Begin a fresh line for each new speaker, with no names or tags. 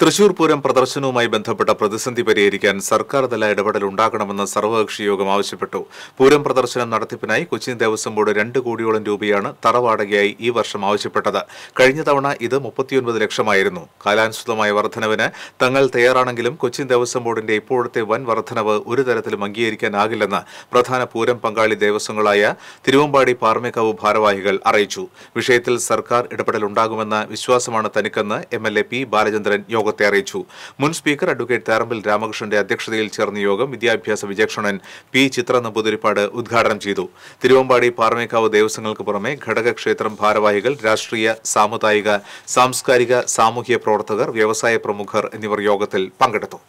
തൃശൂർ പൂരം പ്രദർശനവുമായി ബന്ധപ്പെട്ട പ്രതിസന്ധി പരിഹരിക്കാൻ സർക്കാർ തല ഇടപെടൽ ഉണ്ടാകണമെന്ന് സർവകക്ഷി യോഗം ആവശ്യപ്പെട്ടു പൂരം പ്രദർശനം നടത്തിപ്പിനായി കൊച്ചി ദേവസ്വം ബോർഡ് രണ്ട് കോടിയോളം രൂപയാണ് തറവാടകയായി ഈ വർഷം ആവശ്യപ്പെട്ടത് കഴിഞ്ഞ തവണ ഇത് മുപ്പത്തിയൊൻപത് ലക്ഷമായിരുന്നു കാലാനുസൃതമായ വർധനവിന് തങ്ങൾ തയ്യാറാണെങ്കിലും കൊച്ചി ദേവസ്വം ബോർഡിന്റെ ഇപ്പോഴത്തെ വൻ വർധനവ് ഒരു തരത്തിലും അംഗീകരിക്കാനാകില്ലെന്ന് പ്രധാന പൂരം പങ്കാളി ദേവസ്വങ്ങളായ തിരുവമ്പാടി പാർമേക്കാവ് ഭാരവാഹികൾ അറിയിച്ചു വിഷയത്തിൽ സർക്കാർ ഇടപെടൽ ഉണ്ടാകുമെന്ന വിശ്വാസമാണ് തനിക്കെന്ന് M L A P Balachandran യോഗം യോഗത്തെ അറിയിച്ചു മുൻ സ്പീക്കർ അഡ്വക്കേറ്റ് താരമ്പിൽ രാമകൃഷ്ണന്റെ അധ്യക്ഷതയിൽ ചേർന്ന യോഗം വിദ്യാഭ്യാസ വിചക്ഷണൻ പി ചിത്ര നമ്പൂതിരിപ്പാട് ഉദ്ഘാടനം ചെയ്തു തിരുവമ്പാടി പാറമേക്കാവ് ദേവസ്വങ്ങൾക്ക് പുറമെ ഘടകക്ഷേത്രം ഭാരവാഹികൾ രാഷ്ട്രീയ സാമുദായിക സാംസ്കാരിക സാമൂഹ്യ പ്രവർത്തകർ വ്യവസായ പ്രമുഖർ എന്നിവർ യോഗത്തിൽ പങ്കെടുത്തു